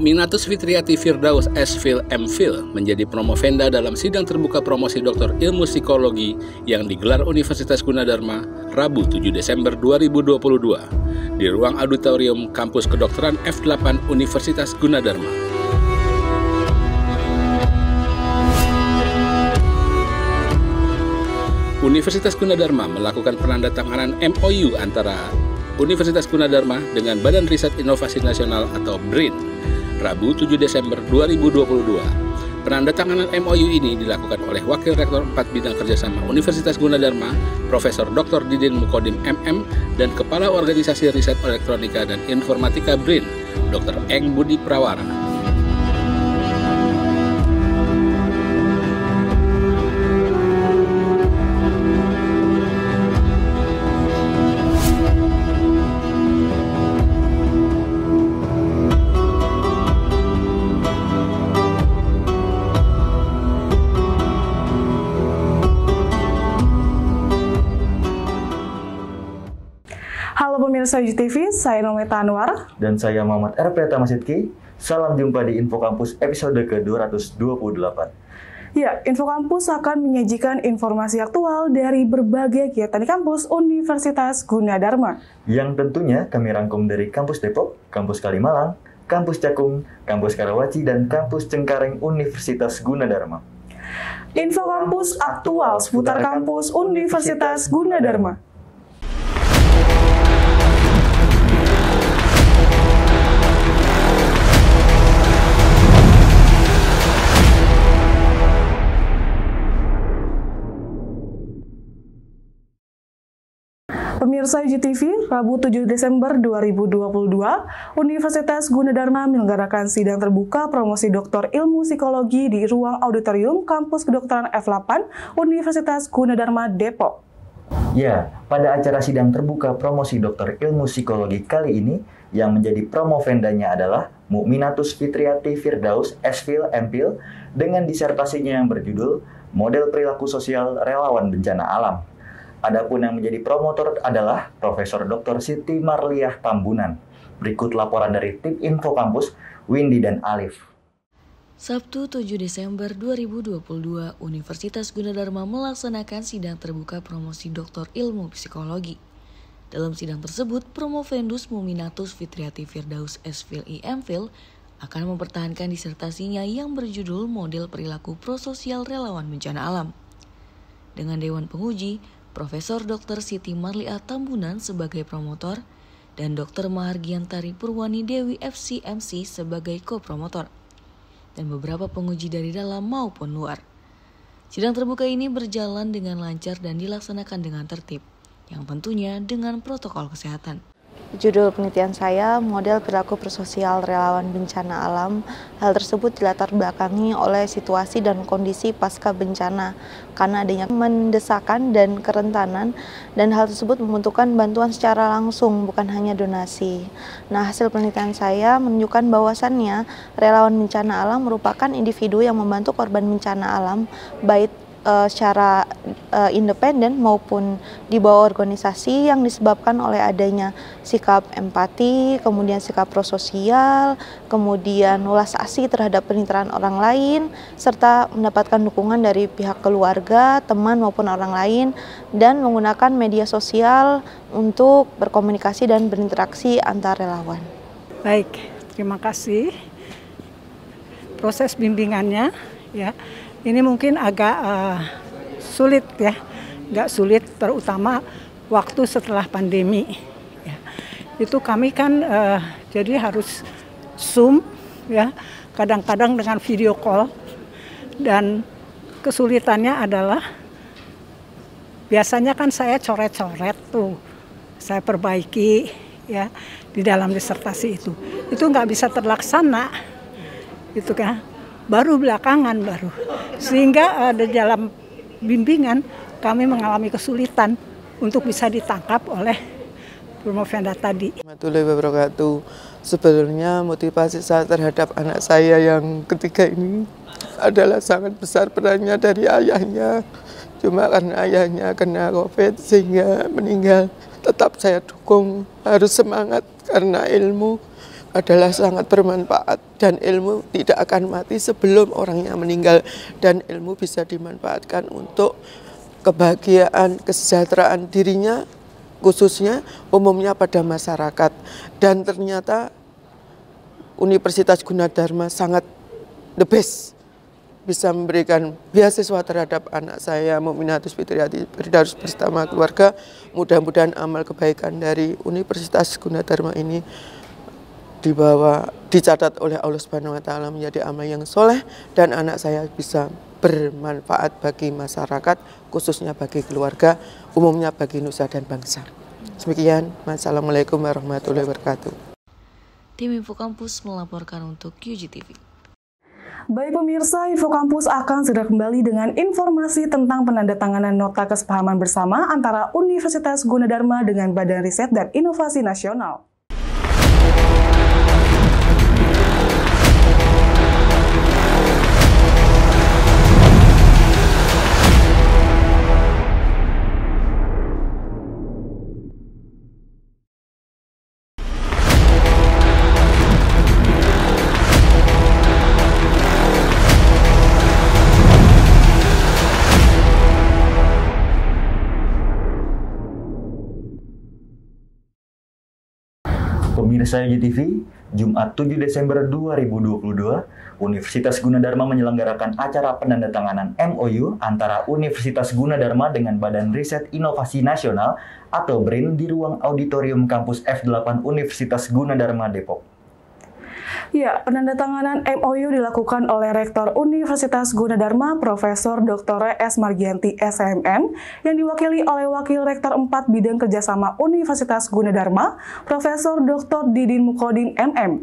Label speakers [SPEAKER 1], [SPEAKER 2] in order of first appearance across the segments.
[SPEAKER 1] Minatus Fitriati Firdaus S Phil M Phil menjadi promovenda dalam sidang terbuka promosi Doktor Ilmu Psikologi yang digelar Universitas Gunadarma Rabu 7 Desember 2022 di ruang auditorium Kampus Kedokteran F8 Universitas Gunadarma. Universitas Gunadarma melakukan penandatanganan MOU antara Universitas Gunadarma dengan Badan Riset Inovasi Nasional atau BRIN, Rabu 7 Desember 2022. Penandatanganan MOU ini dilakukan oleh Wakil Rektor 4 Bidang Kerjasama Universitas Gunadarma, Profesor Dr. Didin Mukodim MM, dan Kepala Organisasi Riset Elektronika dan Informatika BRIN, Dr. Eng Budi Prawara.
[SPEAKER 2] Halo pemirsa UGTV, saya Nomi Tanwar
[SPEAKER 3] Dan saya Muhammad R. Tamasidki. Salam jumpa di Info Kampus episode ke-228.
[SPEAKER 2] Ya, Info Kampus akan menyajikan informasi aktual dari berbagai kegiatan di kampus Universitas Gunadarma.
[SPEAKER 3] Yang tentunya kami rangkum dari Kampus Depok, Kampus Kalimalang, Kampus Cakung, Kampus Karawaci, dan Kampus Cengkareng Universitas Gunadarma.
[SPEAKER 2] Info Kampus Aktual seputar kampus Universitas Gunadarma. Pemirsa IGTV, Rabu 7 Desember 2022, Universitas Gunadarma menyelenggarakan sidang terbuka promosi Doktor Ilmu Psikologi di ruang auditorium Kampus Kedokteran F8 Universitas Gunadarma Depok.
[SPEAKER 3] Ya, pada acara sidang terbuka promosi Doktor Ilmu Psikologi kali ini, yang menjadi promo vendanya adalah Mukminatus Fitriati Firdaus Esfil Empil dengan disertasinya yang berjudul Model Perilaku Sosial Relawan Bencana Alam Adapun yang menjadi promotor adalah Profesor Dr. Siti Marliah Tambunan. Berikut laporan dari Tim Info Kampus, Windy dan Alif.
[SPEAKER 2] Sabtu 7 Desember 2022, Universitas Gunadarma melaksanakan sidang terbuka promosi Doktor Ilmu Psikologi. Dalam sidang tersebut, Promo Promovendus Muminatus Fitriati Firdaus Esfil IMFil akan mempertahankan disertasinya yang berjudul Model Perilaku Prososial Relawan Bencana Alam. Dengan Dewan Penguji, Profesor Dr. Siti Marlia Tambunan sebagai promotor, dan Dr. Mahargiantari Purwani Dewi FCMC sebagai kopromotor, dan beberapa penguji dari dalam maupun luar. Sidang terbuka ini berjalan dengan lancar dan dilaksanakan dengan tertib, yang tentunya dengan protokol kesehatan.
[SPEAKER 4] Judul penelitian saya, Model Perilaku Persosial Relawan Bencana Alam. Hal tersebut dilatar belakangi oleh situasi dan kondisi pasca bencana, karena adanya mendesakan dan kerentanan, dan hal tersebut membutuhkan bantuan secara langsung, bukan hanya donasi. Nah, hasil penelitian saya menunjukkan bahwasannya relawan bencana alam merupakan individu yang membantu korban bencana alam, baik uh, secara uh, independen maupun di bawah organisasi yang disebabkan oleh adanya sikap empati, kemudian sikap prososial, kemudian ulas asih terhadap penitraan orang lain, serta mendapatkan dukungan dari pihak keluarga, teman maupun orang lain, dan menggunakan media sosial untuk berkomunikasi dan berinteraksi antar relawan.
[SPEAKER 2] Baik, terima kasih proses bimbingannya ya ini mungkin agak uh, sulit ya, nggak sulit terutama waktu setelah pandemi. Ya. Itu kami kan uh, jadi harus zoom ya, kadang-kadang dengan video call dan kesulitannya adalah biasanya kan saya coret-coret tuh, saya perbaiki ya di dalam disertasi itu, itu nggak bisa terlaksana gitu kan baru belakangan baru. Sehingga ada dalam bimbingan kami mengalami kesulitan untuk bisa ditangkap oleh Promovenda tadi.
[SPEAKER 5] wabarakatuh. Sebenarnya motivasi saya terhadap anak saya yang ketiga ini adalah sangat besar perannya dari ayahnya. Cuma karena ayahnya kena COVID sehingga meninggal. Tetap saya dukung, harus semangat karena ilmu adalah sangat bermanfaat dan ilmu tidak akan mati sebelum orangnya meninggal dan ilmu bisa dimanfaatkan untuk kebahagiaan, kesejahteraan dirinya khususnya umumnya pada masyarakat dan ternyata Universitas Gunadarma sangat the best bisa memberikan beasiswa terhadap anak saya Muminatus Fitriati Firdaus bersama keluarga mudah-mudahan amal kebaikan dari Universitas Gunadarma ini dibawa dicatat oleh Allah Subhanahu wa taala menjadi amal yang soleh dan anak saya bisa bermanfaat bagi masyarakat khususnya bagi keluarga umumnya bagi nusa dan bangsa. Demikian, Wassalamualaikum warahmatullahi wabarakatuh.
[SPEAKER 2] Tim Info Kampus melaporkan untuk UGTV.
[SPEAKER 5] Baik pemirsa, Info
[SPEAKER 2] Kampus akan segera kembali dengan informasi tentang penandatanganan nota kesepahaman bersama antara Universitas Gunadarma dengan Badan Riset dan Inovasi Nasional.
[SPEAKER 3] Indonesia GTV, Jumat 7 Desember 2022, Universitas Gunadarma menyelenggarakan acara penandatanganan MOU antara Universitas Gunadarma dengan Badan Riset Inovasi Nasional atau BRIN di ruang auditorium kampus F8 Universitas Gunadarma Depok.
[SPEAKER 2] Ya, penandatanganan MOU dilakukan oleh Rektor Universitas Gunadarma Profesor Dr. S. Margianti SMM yang diwakili oleh Wakil Rektor 4 Bidang Kerjasama Universitas Gunadarma Profesor Dr. Didin Mukodin MM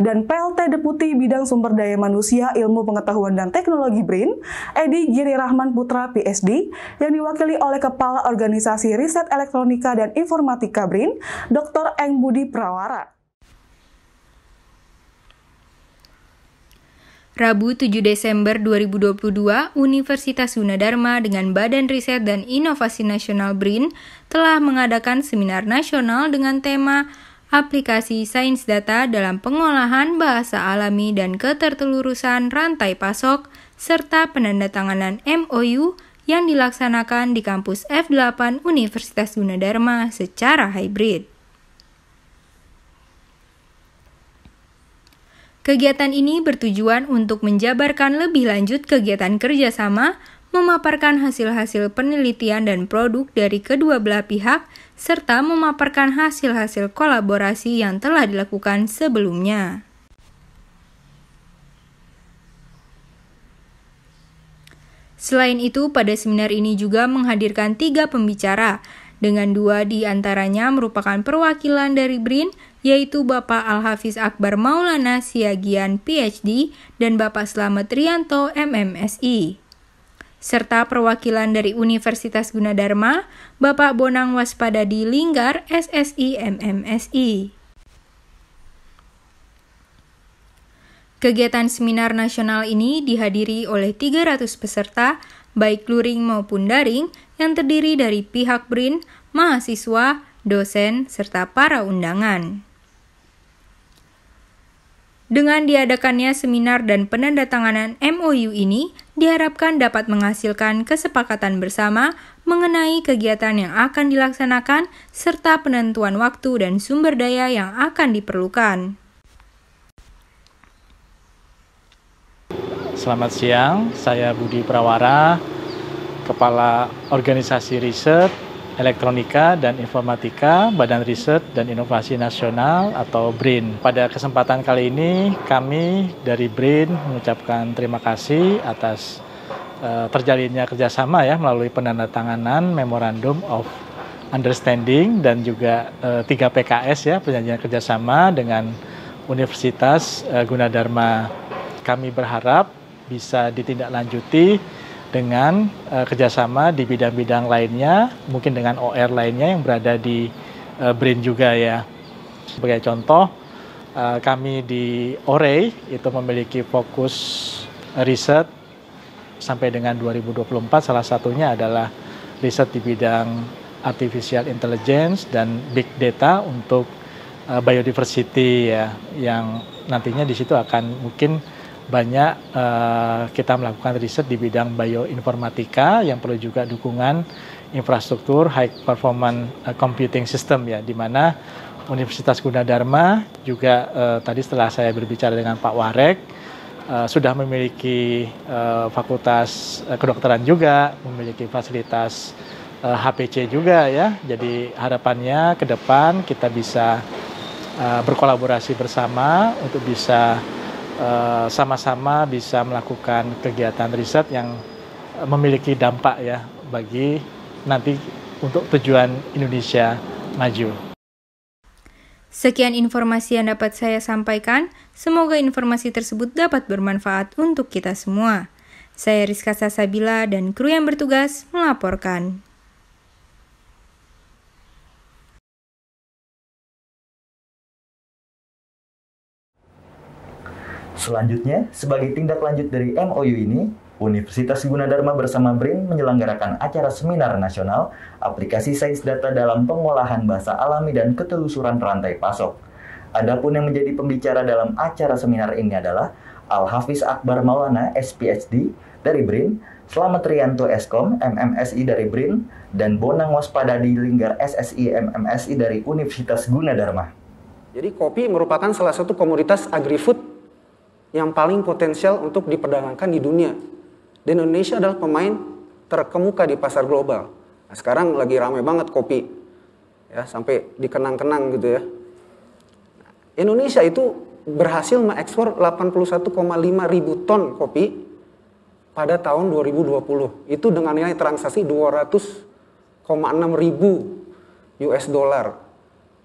[SPEAKER 2] dan PLT Deputi Bidang Sumber Daya Manusia Ilmu Pengetahuan dan Teknologi BRIN Edi Giri Rahman Putra PSD yang diwakili oleh Kepala Organisasi Riset Elektronika dan Informatika BRIN Dr. Eng Budi Prawara.
[SPEAKER 6] Rabu 7 Desember 2022, Universitas Gunadarma dengan Badan Riset dan Inovasi Nasional BRIN telah mengadakan seminar nasional dengan tema aplikasi sains data dalam pengolahan bahasa alami dan ketertelurusan rantai pasok, serta penandatanganan MOU yang dilaksanakan di kampus F8 Universitas Gunadarma secara hybrid. Kegiatan ini bertujuan untuk menjabarkan lebih lanjut kegiatan kerjasama, memaparkan hasil-hasil penelitian dan produk dari kedua belah pihak, serta memaparkan hasil-hasil kolaborasi yang telah dilakukan sebelumnya. Selain itu, pada seminar ini juga menghadirkan tiga pembicara, dengan dua di antaranya merupakan perwakilan dari BRIN, yaitu Bapak Al-Hafiz Akbar Maulana Siagian PhD dan Bapak Slamet Rianto MMSI. Serta perwakilan dari Universitas Gunadarma, Bapak Bonang Waspada di Linggar SSI MMSI. Kegiatan seminar nasional ini dihadiri oleh 300 peserta, baik luring maupun daring, yang terdiri dari pihak BRIN, mahasiswa, dosen, serta para undangan. Dengan diadakannya seminar dan penandatanganan MOU ini, diharapkan dapat menghasilkan kesepakatan bersama mengenai kegiatan yang akan dilaksanakan serta penentuan waktu dan sumber daya yang akan diperlukan.
[SPEAKER 1] Selamat siang, saya Budi Prawara, Kepala Organisasi Riset Elektronika dan Informatika Badan Riset dan Inovasi Nasional atau BRIN. Pada kesempatan kali ini kami dari BRIN mengucapkan terima kasih atas uh, eh, terjadinya kerjasama ya melalui penandatanganan Memorandum of Understanding dan juga uh, eh, PKS ya perjanjian kerjasama dengan Universitas uh, Gunadarma. Kami berharap bisa ditindaklanjuti dengan uh, kerjasama di bidang-bidang lainnya, mungkin dengan OR lainnya yang berada di uh, eh, BRIN juga ya. Sebagai contoh, uh, kami di ORE itu memiliki fokus riset sampai dengan 2024 salah satunya adalah riset di bidang artificial intelligence dan big data untuk uh, biodiversity ya yang nantinya di situ akan mungkin banyak uh, kita melakukan riset di bidang bioinformatika yang perlu juga dukungan infrastruktur high performance eh, computing system ya di mana Universitas Gunadarma juga uh, tadi setelah saya berbicara dengan Pak Warek uh, sudah memiliki uh, fakultas uh, kedokteran juga memiliki fasilitas uh, HPC juga ya jadi harapannya ke depan kita bisa uh, berkolaborasi bersama untuk bisa Eh, sama-sama uh, bisa melakukan kegiatan riset yang eh, memiliki dampak ya bagi nanti untuk tujuan Indonesia maju.
[SPEAKER 6] Sekian informasi yang dapat saya sampaikan. Semoga informasi tersebut dapat bermanfaat untuk kita semua. Saya Rizka Sasabila dan kru yang bertugas melaporkan.
[SPEAKER 1] Selanjutnya, sebagai tindak lanjut dari MOU ini,
[SPEAKER 3] Universitas Gunadarma bersama BRIN menyelenggarakan acara seminar nasional aplikasi sains data dalam pengolahan bahasa alami dan ketelusuran rantai pasok. Adapun yang menjadi pembicara dalam acara seminar ini adalah Al-Hafiz Akbar Maulana, SPHD, dari BRIN, Selamat Rianto Eskom, MMSI dari BRIN, dan Bonang di Linggar SSI MMSI dari Universitas Gunadarma.
[SPEAKER 7] Jadi kopi merupakan salah satu komoditas agri-food yang paling potensial untuk diperdagangkan di dunia. Dan Indonesia adalah pemain terkemuka di pasar global. Nah, sekarang lagi ramai banget kopi. Ya, sampai dikenang-kenang gitu ya. Indonesia itu berhasil mengekspor 81,5 ribu ton kopi pada tahun 2020. Itu dengan nilai transaksi 200,6 ribu US dollar.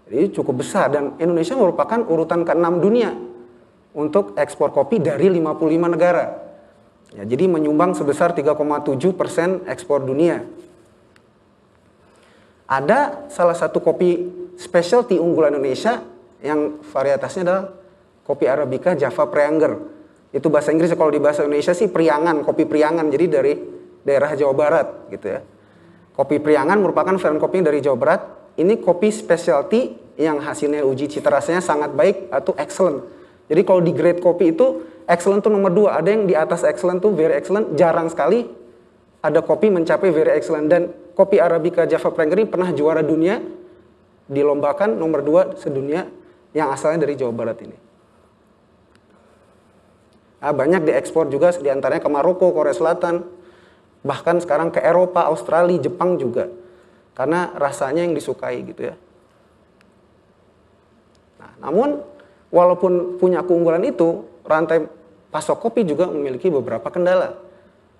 [SPEAKER 7] Jadi cukup besar dan Indonesia merupakan urutan ke-6 dunia untuk ekspor kopi dari 55 negara. Ya, jadi menyumbang sebesar 3,7 persen ekspor dunia. Ada salah satu kopi specialty unggulan Indonesia yang varietasnya adalah kopi Arabica Java Prianger. Itu bahasa Inggris kalau di bahasa Indonesia sih priangan, kopi priangan. Jadi dari daerah Jawa Barat gitu ya. Kopi priangan merupakan varian kopi dari Jawa Barat. Ini kopi specialty yang hasilnya uji cita rasanya sangat baik atau excellent jadi kalau di grade kopi itu excellent tuh nomor dua. Ada yang di atas excellent tuh very excellent. Jarang sekali ada kopi mencapai very excellent. Dan kopi Arabica Java ini pernah juara dunia. Dilombakan nomor dua sedunia yang asalnya dari Jawa Barat ini. Nah, banyak diekspor juga diantaranya ke Maroko, Korea Selatan, bahkan sekarang ke Eropa, Australia, Jepang juga. Karena rasanya yang disukai gitu ya. Nah, namun walaupun punya keunggulan itu, rantai pasok kopi juga memiliki beberapa kendala.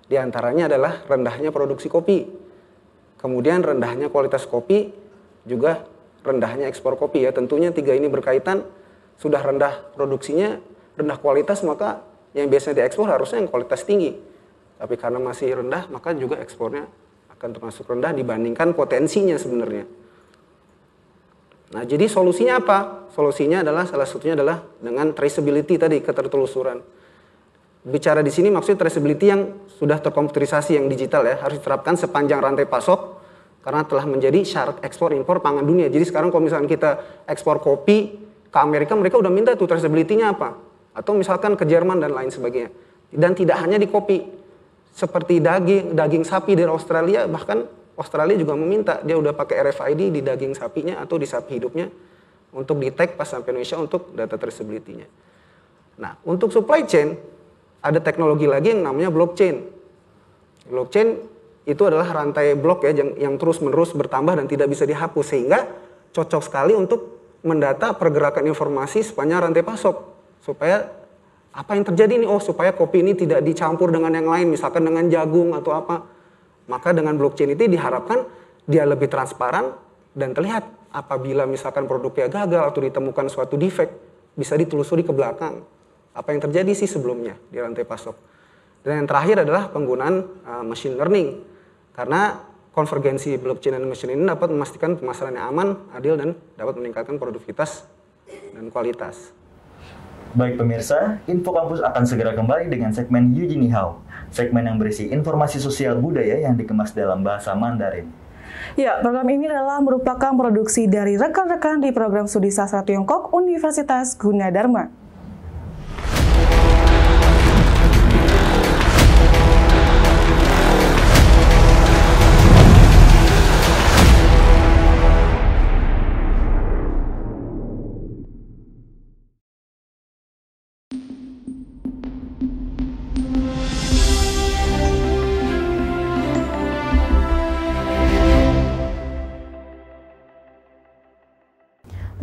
[SPEAKER 7] Di antaranya adalah rendahnya produksi kopi. Kemudian rendahnya kualitas kopi, juga rendahnya ekspor kopi ya. Tentunya tiga ini berkaitan, sudah rendah produksinya, rendah kualitas, maka yang biasanya diekspor harusnya yang kualitas tinggi. Tapi karena masih rendah, maka juga ekspornya akan termasuk rendah dibandingkan potensinya sebenarnya. Nah, jadi solusinya apa? Solusinya adalah salah satunya adalah dengan traceability tadi, ketertelusuran. Bicara di sini maksudnya traceability yang sudah terkomputerisasi yang digital ya, harus diterapkan sepanjang rantai pasok karena telah menjadi syarat ekspor impor pangan dunia. Jadi sekarang kalau misalkan kita ekspor kopi ke Amerika, mereka udah minta tuh traceability-nya apa. Atau misalkan ke Jerman dan lain sebagainya. Dan tidak hanya di kopi, seperti daging, daging sapi dari Australia bahkan Australia juga meminta dia udah pakai RFID di daging sapinya atau di sapi hidupnya untuk di tag pas sampai Indonesia untuk data traceability-nya. Nah, untuk supply chain ada teknologi lagi yang namanya blockchain. Blockchain itu adalah rantai blok ya yang, yang terus-menerus bertambah dan tidak bisa dihapus sehingga cocok sekali untuk mendata pergerakan informasi sepanjang rantai pasok supaya apa yang terjadi ini oh supaya kopi ini tidak dicampur dengan yang lain misalkan dengan jagung atau apa maka dengan blockchain itu diharapkan dia lebih transparan dan terlihat apabila misalkan produknya gagal atau ditemukan suatu defect bisa ditelusuri ke belakang apa yang terjadi sih sebelumnya di rantai pasok. Dan yang terakhir adalah penggunaan eh, machine learning karena konvergensi blockchain dan machine ini dapat memastikan pemasaran yang aman, adil dan dapat meningkatkan produktivitas dan kualitas.
[SPEAKER 3] Baik pemirsa, Info Kampus akan segera kembali dengan segmen Eugenie Howe segmen yang berisi informasi sosial budaya yang dikemas dalam bahasa Mandarin.
[SPEAKER 2] Ya, program ini adalah merupakan produksi dari rekan-rekan di program studi sastra Tiongkok Universitas Gunadarma.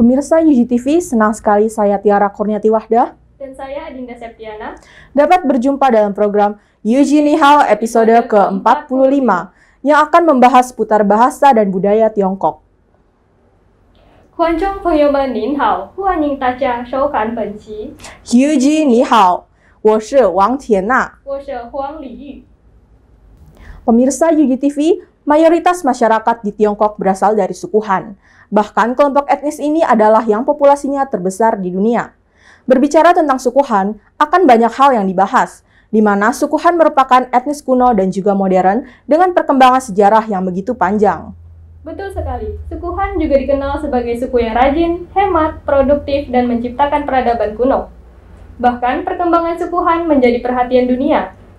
[SPEAKER 4] Pemirsa UGTV, senang sekali saya Tiara Kurniati Wahdah.
[SPEAKER 8] Dan saya Adinda Septiana.
[SPEAKER 4] Dapat berjumpa dalam program Yuji Nihao episode ke-45 yang akan membahas putar bahasa dan budaya Tiongkok.
[SPEAKER 8] 观众朋友们您好，欢迎大家收看本期。
[SPEAKER 4] Yuji kan 你好，我是王田娜。
[SPEAKER 8] 我是黄丽玉。
[SPEAKER 4] Pemirsa Yuji UGTV Mayoritas masyarakat di Tiongkok berasal dari suku Han. Bahkan kelompok etnis ini adalah yang populasinya terbesar di dunia. Berbicara tentang suku Han, akan banyak hal yang dibahas, di mana suku Han merupakan etnis kuno dan juga modern dengan perkembangan sejarah yang begitu panjang.
[SPEAKER 8] Betul sekali, suku Han juga dikenal sebagai suku yang rajin, hemat, produktif, dan menciptakan peradaban kuno. Bahkan perkembangan suku Han menjadi perhatian dunia,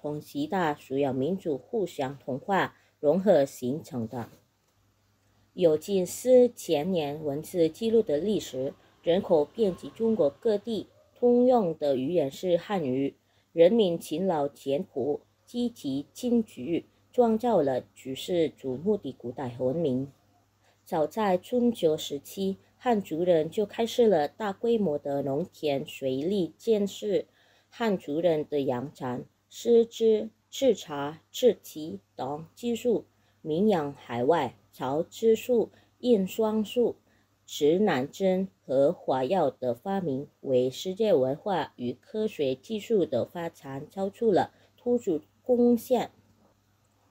[SPEAKER 9] 同其他主要民族互相同化、融合形成的，有近四千年文字记录的历史，人口遍及中国各地，通用的语言是汉语。人民勤劳俭朴，积极进取，创造了举世瞩目的古代文明。早在春秋时期，汉族人就开始了大规模的农田水利建设，汉族人的养蚕。丝织、制茶、制提等技术名扬海外。造纸术、印刷术、指南针和火药的发明，为世界文化与科学技术的发展超出了突出贡献。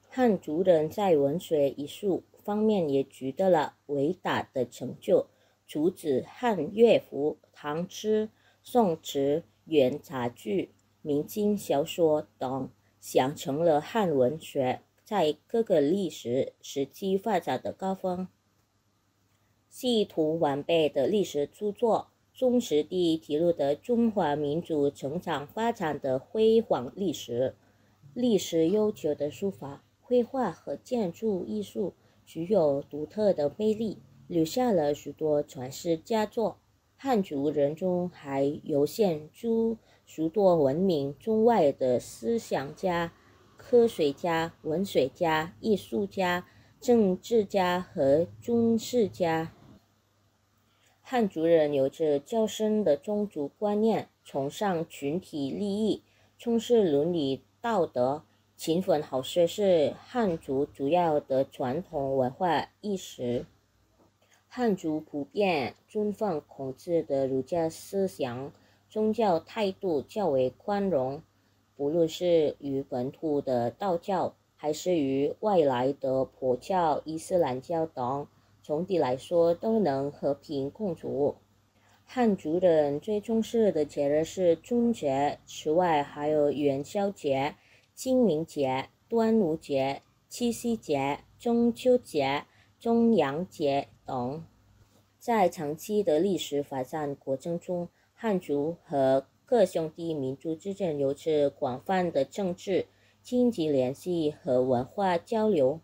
[SPEAKER 9] 汉族人在文学艺术方面也取得了伟大的成就，如指汉乐府、唐诗、宋词、元杂剧。明清小说等，想成了汉文学在各个历史时期发展的高峰。系统完备的历史著作，中，实地记录的中华民族成长发展的辉煌历史。历史悠久的书法、绘画和建筑艺术，具有独特的魅力，留下了许多传世佳作。汉族人中还涌现诸。数多闻名中外的思想家、科学家、文学家、艺术家、政治家和军事家。汉族人有着较深的宗族观念，崇尚群体利益，重视伦理道德，勤奋好学是汉族主要的传统文化意识。汉族普遍尊奉孔子的儒家思想。宗教态度较为宽容，不论是与本土的道教，还是与外来的佛教、伊斯兰教等，总体来说都能和平共处。汉族人最重视的节日是春节，此外还有元宵节、清明节、端午节、七夕节、中秋节、重阳节等。在长期的历史发展过程中，汉族和各兄弟民族之间有着广泛的政治、经济联系和文化交流。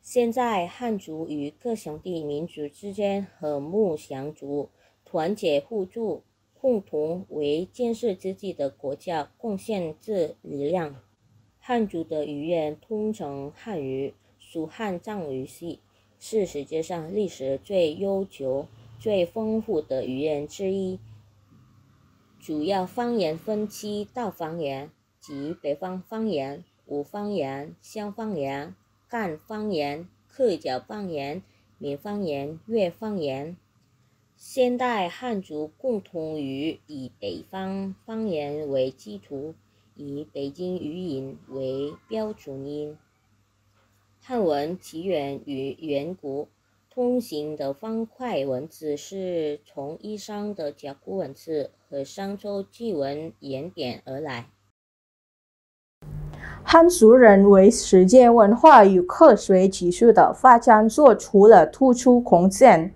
[SPEAKER 9] 现在，汉族与各兄弟民族之间和睦相处，团结互助，共同为建设自己的国家贡献力量。汉族的语言通称汉语，属汉藏语系，是世界上历史最悠久、最丰富的语言之一。主要方言分七大方言即北方方言、五方言、湘方言、赣方言、客家方言、闽方言、粤方言。现代汉族共同语以北方方言为基础，以北京语音为标准音。汉文起源于远古。通行的方块文字是从殷商的甲骨文字和商周金文演变而来。
[SPEAKER 4] 汉族人为世界文化与科学技术的发展作出了突出贡献。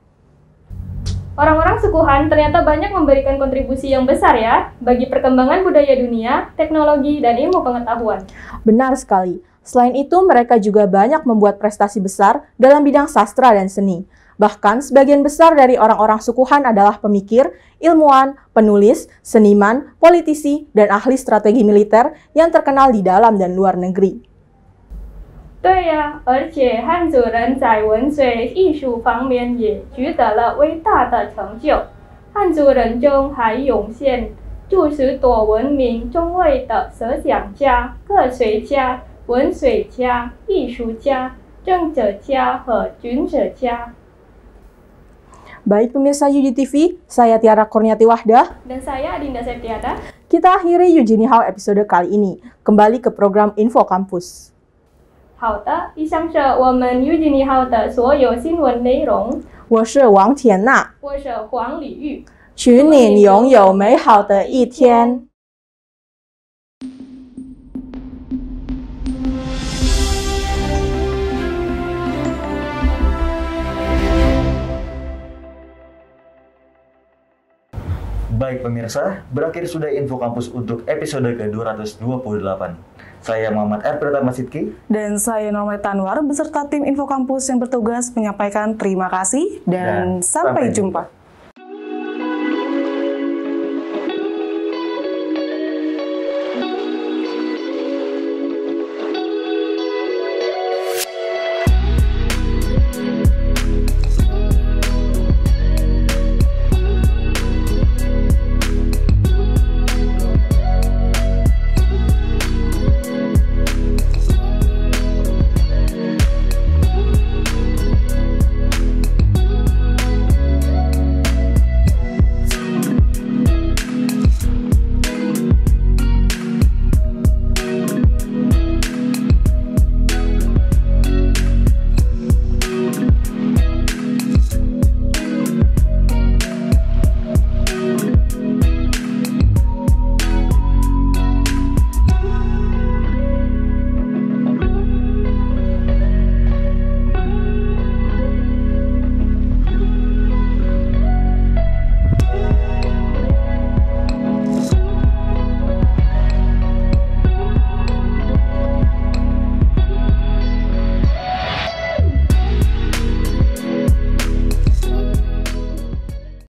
[SPEAKER 8] orang-orang suku Han ternyata banyak memberikan kontribusi yang besar ya bagi perkembangan budaya dunia, teknologi dan ilmu pengetahuan.
[SPEAKER 4] Benar sekali. Selain itu, mereka juga banyak membuat prestasi besar dalam bidang sastra dan seni. Bahkan, sebagian besar dari orang-orang suku Han adalah pemikir, ilmuwan, penulis, seniman, politisi, dan ahli strategi militer yang terkenal di dalam dan luar negeri.
[SPEAKER 8] 对呀、啊，而且汉族人在文学艺术方面也取得了伟大的成就。汉族人中还涌现数十多闻名中外的思想家、科学家文学家、艺术家、政治家和军事家。
[SPEAKER 4] Baik pemirsa Yuji TV, saya Tiara Kurniati Wahda.
[SPEAKER 8] Dan saya Adinda Septiata.
[SPEAKER 4] Kita akhiri Yujini Hao episode kali ini. Kembali ke program Info Kampus.
[SPEAKER 8] 好的，以上是我们 Yujini Hao 的所有新闻内容。
[SPEAKER 4] 我是王田娜。
[SPEAKER 8] 我是黄李玉。
[SPEAKER 4] 请你拥有美好的一天。
[SPEAKER 3] Baik pemirsa, berakhir sudah info kampus untuk episode ke-228. Saya Muhammad R. Pratama Sidki.
[SPEAKER 2] Dan saya Norma Tanwar, beserta tim info kampus yang bertugas menyampaikan terima kasih dan, dan sampai, sampai jumpa. jumpa.